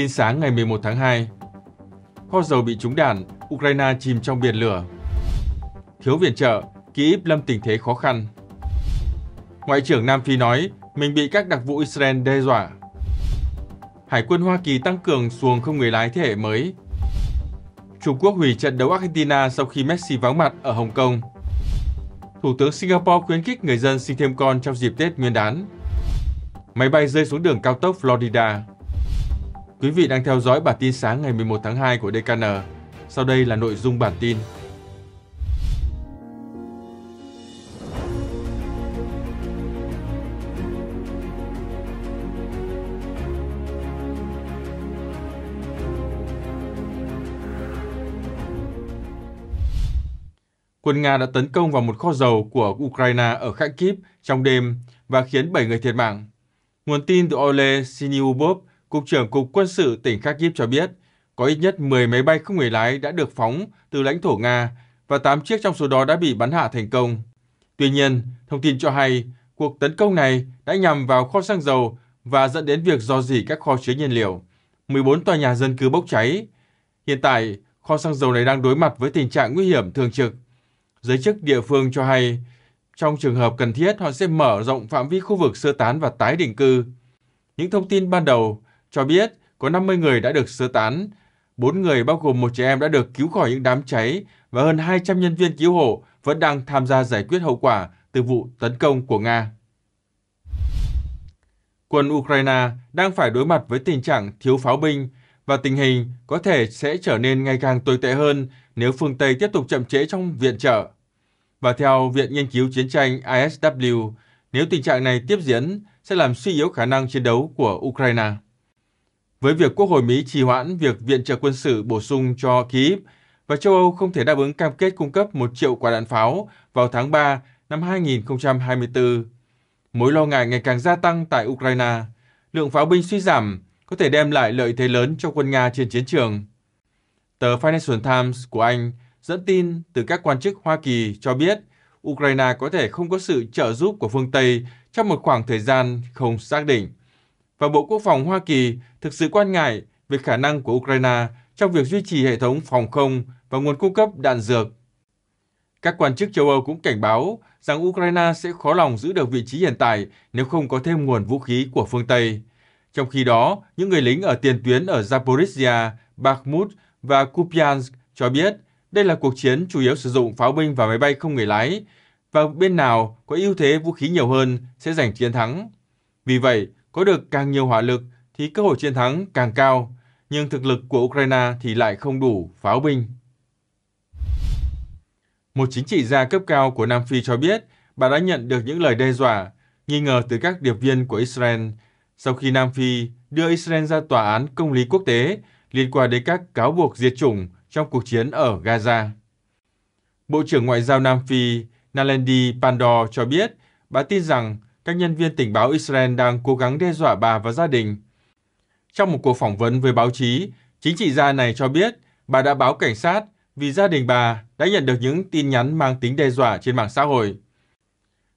tin sáng ngày 11 tháng 2. Kho dầu bị trúng đạn, Ukraine chìm trong biển lửa. Thiếu viện trợ, Kyiv lâm tình thế khó khăn. Ngoại trưởng Nam Phi nói mình bị các đặc vụ Israel đe dọa. Hải quân Hoa Kỳ tăng cường xuồng không người lái thế hệ mới. Trung Quốc hủy trận đấu Argentina sau khi Messi vắng mặt ở Hồng Kông. Thủ tướng Singapore khuyến khích người dân sinh thêm con trong dịp Tết Nguyên đán. Máy bay rơi xuống đường cao tốc Florida. Quý vị đang theo dõi bản tin sáng ngày 11 tháng 2 của DKN. Sau đây là nội dung bản tin. Quân Nga đã tấn công vào một kho dầu của Ukraine ở Kharkiv trong đêm và khiến 7 người thiệt mạng. Nguồn tin từ Ole Siniubov, Cục trưởng Cục Quân sự tỉnh Kharkiv cho biết, có ít nhất 10 máy bay không người lái đã được phóng từ lãnh thổ Nga và 8 chiếc trong số đó đã bị bắn hạ thành công. Tuy nhiên, thông tin cho hay cuộc tấn công này đã nhằm vào kho xăng dầu và dẫn đến việc do dỉ các kho chứa nhiên liệu. 14 tòa nhà dân cư bốc cháy. Hiện tại, kho xăng dầu này đang đối mặt với tình trạng nguy hiểm thường trực. Giới chức địa phương cho hay, trong trường hợp cần thiết, họ sẽ mở rộng phạm vi khu vực sơ tán và tái định cư. Những thông tin ban đầu cho biết có 50 người đã được sơ tán, 4 người bao gồm một trẻ em đã được cứu khỏi những đám cháy và hơn 200 nhân viên cứu hộ vẫn đang tham gia giải quyết hậu quả từ vụ tấn công của Nga. Quân Ukraine đang phải đối mặt với tình trạng thiếu pháo binh và tình hình có thể sẽ trở nên ngày càng tồi tệ hơn nếu phương Tây tiếp tục chậm trễ trong viện trợ. Và theo Viện Nghiên cứu Chiến tranh ISW, nếu tình trạng này tiếp diễn, sẽ làm suy yếu khả năng chiến đấu của Ukraine với việc Quốc hội Mỹ trì hoãn việc viện trợ quân sự bổ sung cho Kyiv và châu Âu không thể đáp ứng cam kết cung cấp 1 triệu quả đạn pháo vào tháng 3 năm 2024. Mối lo ngại ngày càng gia tăng tại Ukraine, lượng pháo binh suy giảm có thể đem lại lợi thế lớn cho quân Nga trên chiến trường. Tờ Financial Times của Anh dẫn tin từ các quan chức Hoa Kỳ cho biết Ukraine có thể không có sự trợ giúp của phương Tây trong một khoảng thời gian không xác định. Và Bộ Quốc phòng Hoa Kỳ thực sự quan ngại về khả năng của Ukraine trong việc duy trì hệ thống phòng không và nguồn cung cấp đạn dược. Các quan chức châu Âu cũng cảnh báo rằng Ukraine sẽ khó lòng giữ được vị trí hiện tại nếu không có thêm nguồn vũ khí của phương Tây. Trong khi đó, những người lính ở tiền tuyến ở Zaporizhia, Bakhmut và Kupiansk cho biết đây là cuộc chiến chủ yếu sử dụng pháo binh và máy bay không người lái, và bên nào có ưu thế vũ khí nhiều hơn sẽ giành chiến thắng. Vì vậy, có được càng nhiều hỏa lực thì cơ hội chiến thắng càng cao, nhưng thực lực của Ukraine thì lại không đủ pháo binh. Một chính trị gia cấp cao của Nam Phi cho biết bà đã nhận được những lời đe dọa, nghi ngờ từ các điệp viên của Israel sau khi Nam Phi đưa Israel ra tòa án công lý quốc tế liên quan đến các cáo buộc diệt chủng trong cuộc chiến ở Gaza. Bộ trưởng Ngoại giao Nam Phi Nalendi Pandor cho biết bà tin rằng các nhân viên tình báo Israel đang cố gắng đe dọa bà và gia đình trong một cuộc phỏng vấn với báo chí, chính trị gia này cho biết bà đã báo cảnh sát vì gia đình bà đã nhận được những tin nhắn mang tính đe dọa trên mạng xã hội.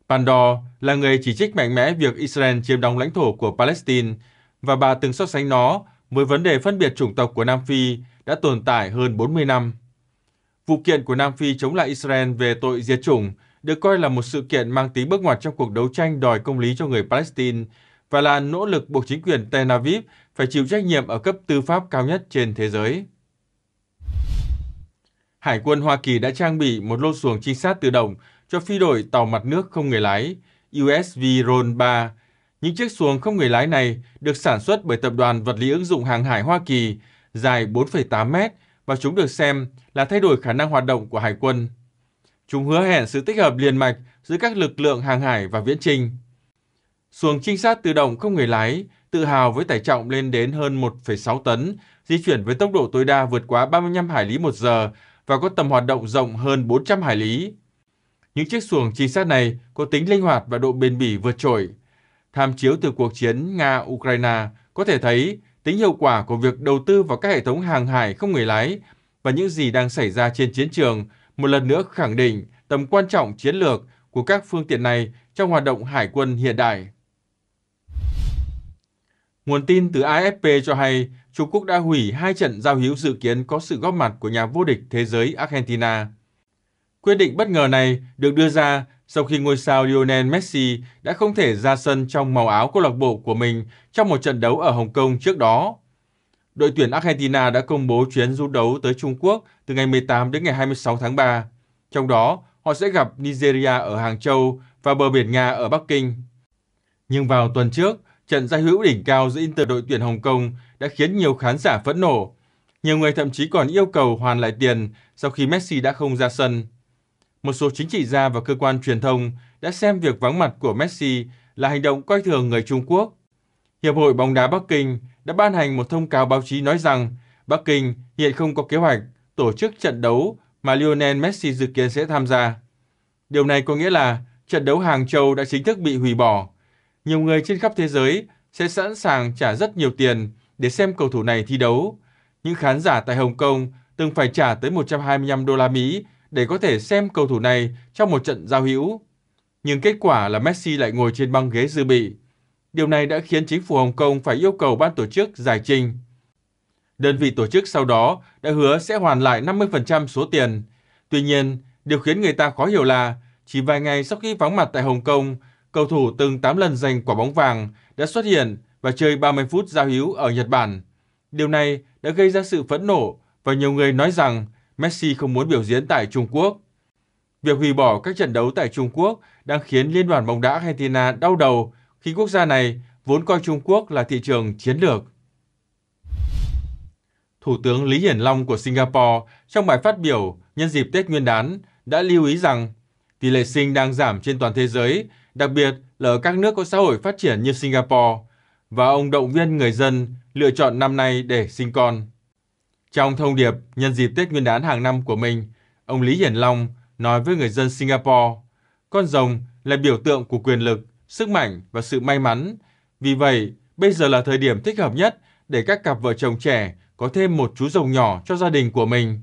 Pandor là người chỉ trích mạnh mẽ việc Israel chiếm đóng lãnh thổ của Palestine và bà từng so sánh nó với vấn đề phân biệt chủng tộc của Nam Phi đã tồn tại hơn 40 năm. Vụ kiện của Nam Phi chống lại Israel về tội diệt chủng được coi là một sự kiện mang tính bước ngoặt trong cuộc đấu tranh đòi công lý cho người Palestine và là nỗ lực buộc chính quyền Tel Aviv phải chịu trách nhiệm ở cấp tư pháp cao nhất trên thế giới. Hải quân Hoa Kỳ đã trang bị một lô xuồng trinh sát tự động cho phi đội tàu mặt nước không người lái USV Ron 3. Những chiếc xuồng không người lái này được sản xuất bởi Tập đoàn Vật lý ứng dụng hàng hải Hoa Kỳ, dài 4,8 mét và chúng được xem là thay đổi khả năng hoạt động của hải quân. Chúng hứa hẹn sự tích hợp liền mạch giữa các lực lượng hàng hải và viễn trình. Xuồng trinh sát tự động không người lái, tự hào với tải trọng lên đến hơn 1,6 tấn, di chuyển với tốc độ tối đa vượt quá 35 hải lý một giờ và có tầm hoạt động rộng hơn 400 hải lý. Những chiếc xuồng trinh sát này có tính linh hoạt và độ bền bỉ vượt trội. Tham chiếu từ cuộc chiến Nga-Ukraine có thể thấy tính hiệu quả của việc đầu tư vào các hệ thống hàng hải không người lái và những gì đang xảy ra trên chiến trường một lần nữa khẳng định tầm quan trọng chiến lược của các phương tiện này trong hoạt động hải quân hiện đại. Nguồn tin từ AFP cho hay Trung Quốc đã hủy hai trận giao hữu dự kiến có sự góp mặt của nhà vô địch thế giới Argentina. Quyết định bất ngờ này được đưa ra sau khi ngôi sao Lionel Messi đã không thể ra sân trong màu áo câu lạc bộ của mình trong một trận đấu ở Hồng Kông trước đó. Đội tuyển Argentina đã công bố chuyến du đấu tới Trung Quốc từ ngày 18 đến ngày 26 tháng 3. Trong đó, họ sẽ gặp Nigeria ở Hàng Châu và bờ biển Nga ở Bắc Kinh. Nhưng vào tuần trước, Trận giao hữu đỉnh cao giữa Inter đội tuyển Hồng Kông đã khiến nhiều khán giả phẫn nộ. Nhiều người thậm chí còn yêu cầu hoàn lại tiền sau khi Messi đã không ra sân. Một số chính trị gia và cơ quan truyền thông đã xem việc vắng mặt của Messi là hành động coi thường người Trung Quốc. Hiệp hội bóng đá Bắc Kinh đã ban hành một thông cáo báo chí nói rằng Bắc Kinh hiện không có kế hoạch tổ chức trận đấu mà Lionel Messi dự kiến sẽ tham gia. Điều này có nghĩa là trận đấu Hàng Châu đã chính thức bị hủy bỏ nhiều người trên khắp thế giới sẽ sẵn sàng trả rất nhiều tiền để xem cầu thủ này thi đấu. Những khán giả tại Hồng Kông từng phải trả tới 125 đô la Mỹ để có thể xem cầu thủ này trong một trận giao hữu. Nhưng kết quả là Messi lại ngồi trên băng ghế dự bị. Điều này đã khiến chính phủ Hồng Kông phải yêu cầu ban tổ chức giải trình. Đơn vị tổ chức sau đó đã hứa sẽ hoàn lại 50% số tiền. Tuy nhiên, điều khiến người ta khó hiểu là chỉ vài ngày sau khi vắng mặt tại Hồng Kông, cầu thủ từng 8 lần giành quả bóng vàng đã xuất hiện và chơi 30 phút giao hữu ở Nhật Bản. Điều này đã gây ra sự phẫn nộ và nhiều người nói rằng Messi không muốn biểu diễn tại Trung Quốc. Việc hủy bỏ các trận đấu tại Trung Quốc đang khiến Liên đoàn bóng đá Argentina đau đầu khi quốc gia này vốn coi Trung Quốc là thị trường chiến lược. Thủ tướng Lý Hiển Long của Singapore trong bài phát biểu nhân dịp Tết Nguyên đán đã lưu ý rằng tỷ lệ sinh đang giảm trên toàn thế giới, đặc biệt là ở các nước có xã hội phát triển như Singapore, và ông động viên người dân lựa chọn năm nay để sinh con. Trong thông điệp nhân dịp Tết Nguyên đán hàng năm của mình, ông Lý Hiển Long nói với người dân Singapore, con rồng là biểu tượng của quyền lực, sức mạnh và sự may mắn. Vì vậy, bây giờ là thời điểm thích hợp nhất để các cặp vợ chồng trẻ có thêm một chú rồng nhỏ cho gia đình của mình.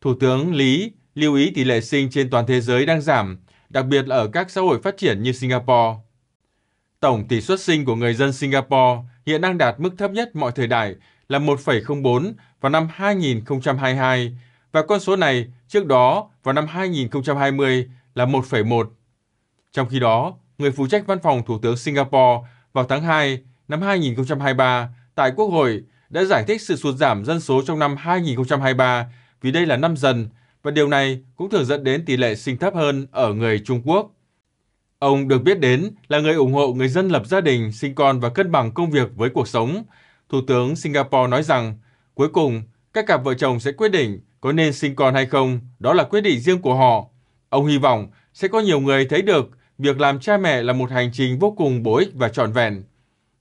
Thủ tướng Lý lưu ý tỷ lệ sinh trên toàn thế giới đang giảm, đặc biệt là ở các xã hội phát triển như Singapore. Tổng tỷ suất sinh của người dân Singapore hiện đang đạt mức thấp nhất mọi thời đại là 1,04 vào năm 2022 và con số này trước đó vào năm 2020 là 1,1. Trong khi đó, người phụ trách văn phòng Thủ tướng Singapore vào tháng 2 năm 2023 tại Quốc hội đã giải thích sự sụt giảm dân số trong năm 2023 vì đây là năm dần và điều này cũng thường dẫn đến tỷ lệ sinh thấp hơn ở người Trung Quốc. Ông được biết đến là người ủng hộ người dân lập gia đình, sinh con và cân bằng công việc với cuộc sống. Thủ tướng Singapore nói rằng, cuối cùng, các cặp vợ chồng sẽ quyết định có nên sinh con hay không, đó là quyết định riêng của họ. Ông hy vọng sẽ có nhiều người thấy được việc làm cha mẹ là một hành trình vô cùng bổ ích và trọn vẹn.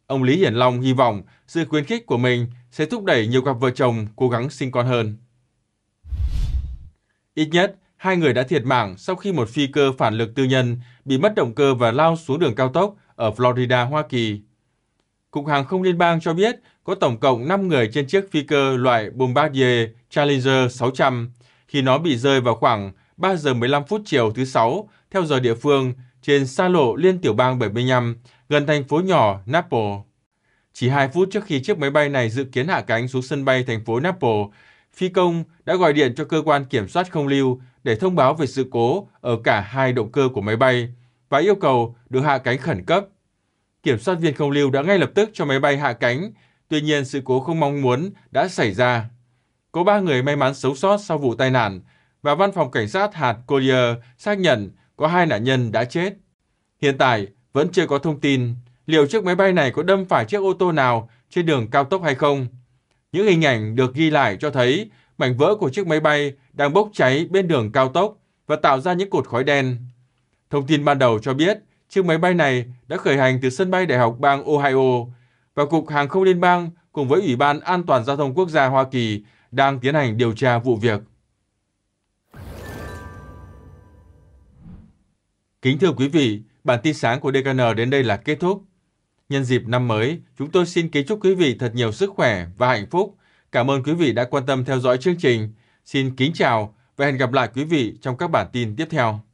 Ông Lý Hiển Long hy vọng sự khuyến khích của mình sẽ thúc đẩy nhiều cặp vợ chồng cố gắng sinh con hơn. Ít nhất, hai người đã thiệt mạng sau khi một phi cơ phản lực tư nhân bị mất động cơ và lao xuống đường cao tốc ở Florida, Hoa Kỳ. Cục Hàng không Liên bang cho biết có tổng cộng 5 người trên chiếc phi cơ loại Bombardier Challenger 600 khi nó bị rơi vào khoảng 3 giờ 15 phút chiều thứ Sáu theo giờ địa phương trên xa lộ liên tiểu bang 75 gần thành phố nhỏ Naples. Chỉ 2 phút trước khi chiếc máy bay này dự kiến hạ cánh xuống sân bay thành phố Naples, phi công đã gọi điện cho cơ quan kiểm soát không lưu để thông báo về sự cố ở cả hai động cơ của máy bay và yêu cầu được hạ cánh khẩn cấp. Kiểm soát viên không lưu đã ngay lập tức cho máy bay hạ cánh, tuy nhiên sự cố không mong muốn đã xảy ra. Có ba người may mắn sống sót sau vụ tai nạn và văn phòng cảnh sát hạt Collier xác nhận có hai nạn nhân đã chết. Hiện tại, vẫn chưa có thông tin liệu chiếc máy bay này có đâm phải chiếc ô tô nào trên đường cao tốc hay không. Những hình ảnh được ghi lại cho thấy mảnh vỡ của chiếc máy bay đang bốc cháy bên đường cao tốc và tạo ra những cột khói đen. Thông tin ban đầu cho biết, chiếc máy bay này đã khởi hành từ sân bay đại học bang Ohio và Cục Hàng không Liên bang cùng với Ủy ban An toàn Giao thông Quốc gia Hoa Kỳ đang tiến hành điều tra vụ việc. Kính thưa quý vị, bản tin sáng của DKN đến đây là kết thúc. Nhân dịp năm mới, chúng tôi xin kính chúc quý vị thật nhiều sức khỏe và hạnh phúc. Cảm ơn quý vị đã quan tâm theo dõi chương trình. Xin kính chào và hẹn gặp lại quý vị trong các bản tin tiếp theo.